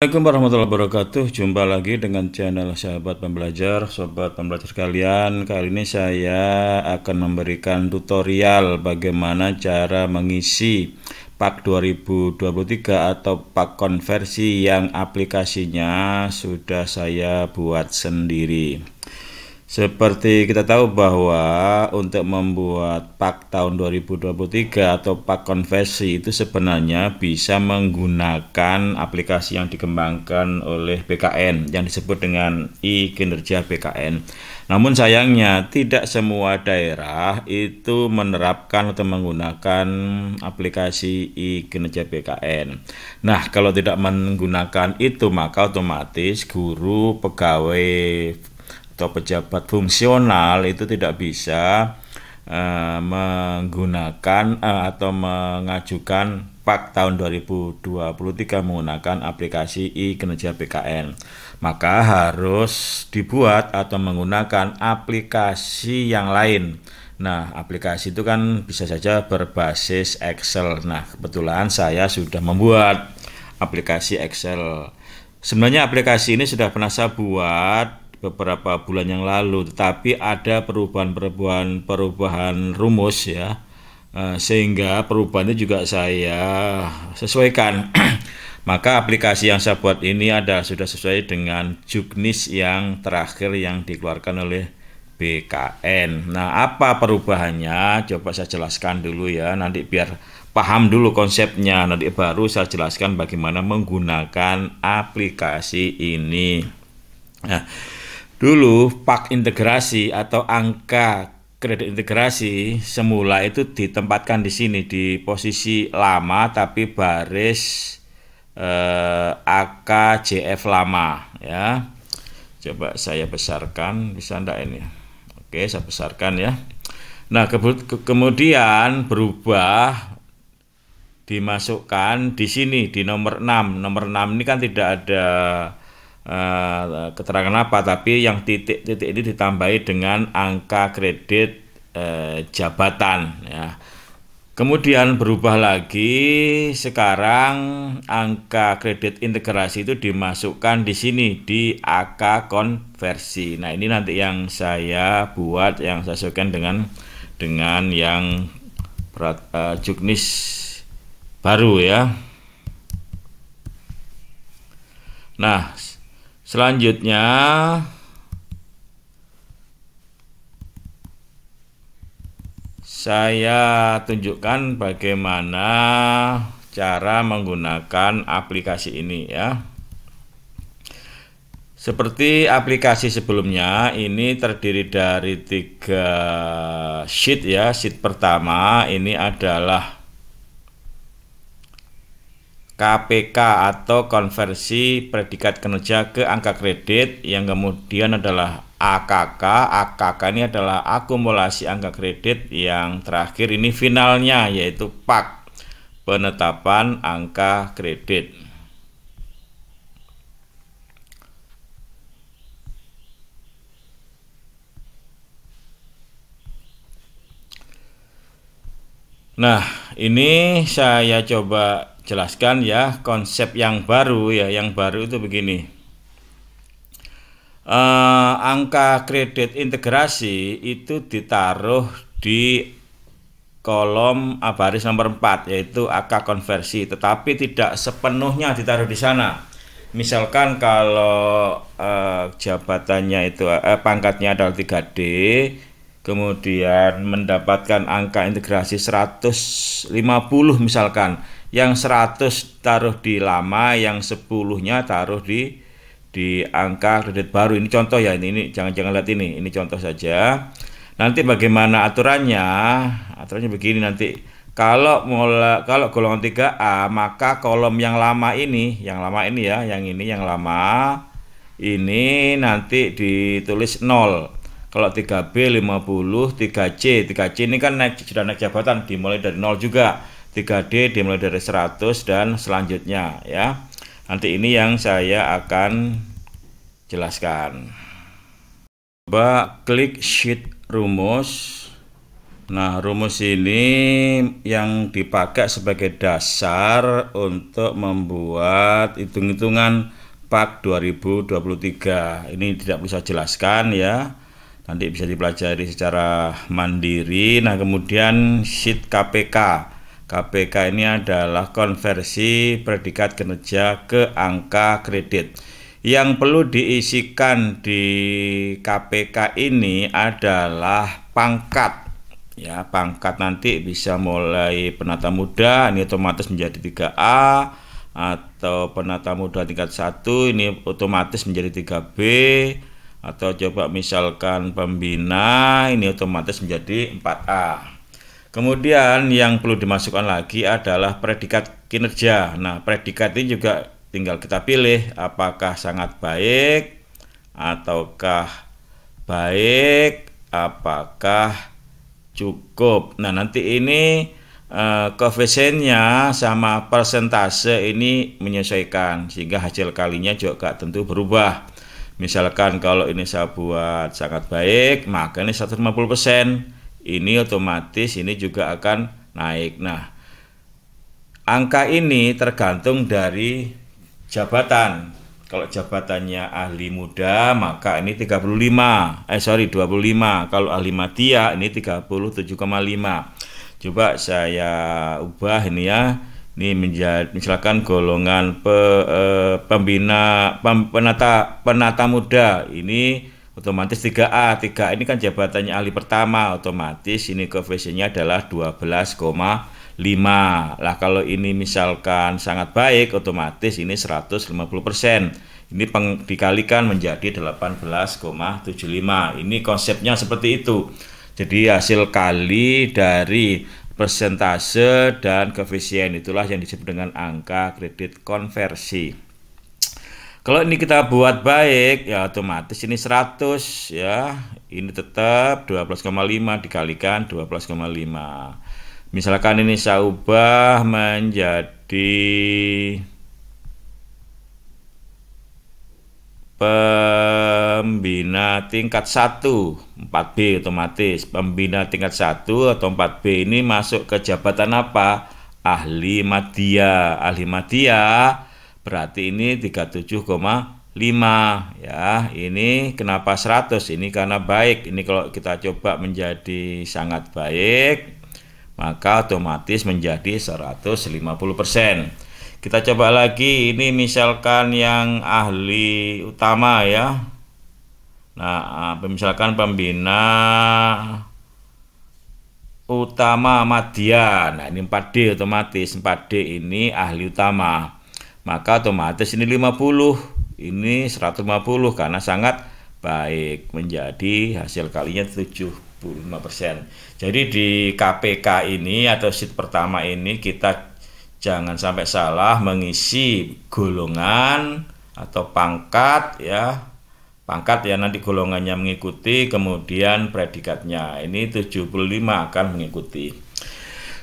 Assalamualaikum warahmatullahi wabarakatuh Jumpa lagi dengan channel sahabat pembelajar Sobat pembelajar kalian. Kali ini saya akan memberikan tutorial Bagaimana cara mengisi PAK 2023 atau PAK konversi Yang aplikasinya sudah saya buat sendiri seperti kita tahu bahwa untuk membuat PAK tahun 2023 atau PAK konversi itu sebenarnya bisa menggunakan aplikasi yang dikembangkan oleh BKN yang disebut dengan e-kinerja BKN. Namun sayangnya tidak semua daerah itu menerapkan atau menggunakan aplikasi e-kinerja BKN. Nah, kalau tidak menggunakan itu maka otomatis guru, pegawai atau pejabat fungsional itu tidak bisa uh, menggunakan uh, atau mengajukan PAK tahun 2023 menggunakan aplikasi i kinerja pkn Maka harus dibuat atau menggunakan aplikasi yang lain. Nah, aplikasi itu kan bisa saja berbasis Excel. Nah, kebetulan saya sudah membuat aplikasi Excel. Sebenarnya aplikasi ini sudah pernah saya buat beberapa bulan yang lalu tetapi ada perubahan-perubahan perubahan rumus ya eh, sehingga perubahannya juga saya sesuaikan maka aplikasi yang saya buat ini ada sudah sesuai dengan juknis yang terakhir yang dikeluarkan oleh BKN. Nah, apa perubahannya? Coba saya jelaskan dulu ya. Nanti biar paham dulu konsepnya. Nanti baru saya jelaskan bagaimana menggunakan aplikasi ini. Nah, Dulu pak integrasi atau angka kredit integrasi semula itu ditempatkan di sini di posisi lama tapi baris eh, AKJF lama ya. Coba saya besarkan bisa ndak ini? Oke, saya besarkan ya. Nah, ke kemudian berubah dimasukkan di sini di nomor 6. Nomor 6 ini kan tidak ada Eh, keterangan apa tapi yang titik-titik ini ditambahi dengan angka kredit eh, jabatan ya. Kemudian berubah lagi sekarang angka kredit integrasi itu dimasukkan di sini di AK konversi. Nah, ini nanti yang saya buat yang saya sesuaikan dengan dengan yang berat, eh, juknis baru ya. Nah, Selanjutnya saya tunjukkan bagaimana cara menggunakan aplikasi ini ya. Seperti aplikasi sebelumnya, ini terdiri dari tiga sheet ya. Sheet pertama ini adalah KPK atau konversi predikat kinerja ke angka kredit yang kemudian adalah AKK. AKK ini adalah akumulasi angka kredit yang terakhir ini finalnya yaitu PAK penetapan angka kredit. Nah, ini saya coba jelaskan ya konsep yang baru ya yang baru itu begini eh, angka kredit integrasi itu ditaruh di kolom baris nomor 4 yaitu angka konversi tetapi tidak sepenuhnya ditaruh di sana misalkan kalau eh, jabatannya itu eh, pangkatnya adalah 3D kemudian mendapatkan angka integrasi 150 misalkan yang 100 taruh di lama, yang 10-nya taruh di di angka kredit baru. Ini contoh ya, ini, jangan-jangan lihat ini, ini contoh saja. Nanti bagaimana aturannya? Aturannya begini nanti. Kalau mulai, kalau golongan 3A, maka kolom yang lama ini, yang lama ini ya, yang ini yang lama ini nanti ditulis 0. Kalau 3B 50, 3C, 3C ini kan naik sudah naik jabatan dimulai dari 0 juga. 3D dimulai dari 100 dan selanjutnya ya. Nanti ini yang saya akan jelaskan. Coba klik sheet rumus. Nah, rumus ini yang dipakai sebagai dasar untuk membuat hitung-hitungan PAK 2023. Ini tidak bisa jelaskan ya. Nanti bisa dipelajari secara mandiri. Nah, kemudian sheet KPK KPK ini adalah konversi predikat kinerja ke angka kredit. Yang perlu diisikan di KPK ini adalah pangkat. Ya, pangkat nanti bisa mulai penata muda ini otomatis menjadi 3A atau penata muda tingkat 1 ini otomatis menjadi 3B atau coba misalkan pembina ini otomatis menjadi 4A. Kemudian yang perlu dimasukkan lagi adalah predikat kinerja. Nah, predikat ini juga tinggal kita pilih apakah sangat baik ataukah baik, apakah cukup. Nah, nanti ini koefisiennya eh, koefisiennya sama persentase ini menyesuaikan sehingga hasil kalinya juga tentu berubah. Misalkan kalau ini saya buat sangat baik, maka ini 150% ini otomatis ini juga akan naik. Nah, angka ini tergantung dari jabatan. Kalau jabatannya ahli muda maka ini 35. Eh sorry 25. Kalau ahli madya ini 37,5. Coba saya ubah ini ya. Ini menjadi misalkan golongan pe, eh, pembina pem, penata penata muda ini otomatis 3A 3 ini kan jabatannya ahli pertama otomatis ini koefisiennya adalah 12,5 lah kalau ini misalkan sangat baik otomatis ini 150% ini peng, dikalikan menjadi 18,75 ini konsepnya seperti itu jadi hasil kali dari persentase dan koefisien itulah yang disebut dengan angka kredit konversi kalau ini kita buat baik, ya otomatis ini 100 ya. Ini tetap 12,5 dikalikan 12,5. Misalkan ini saya ubah menjadi pembina tingkat 1 4B otomatis pembina tingkat 1 atau 4B ini masuk ke jabatan apa ahli madya ahli madya berarti ini 37,5 ya ini kenapa 100 ini karena baik ini kalau kita coba menjadi sangat baik maka otomatis menjadi 150% kita coba lagi ini misalkan yang ahli utama ya nah misalkan pembina utama madya nah ini 4D otomatis 4D ini ahli utama maka otomatis ini 50, ini 150 karena sangat baik menjadi hasil kalinya 75%. Jadi di KPK ini atau sheet pertama ini kita jangan sampai salah mengisi golongan atau pangkat ya. Pangkat ya nanti golongannya mengikuti kemudian predikatnya. Ini 75 akan mengikuti.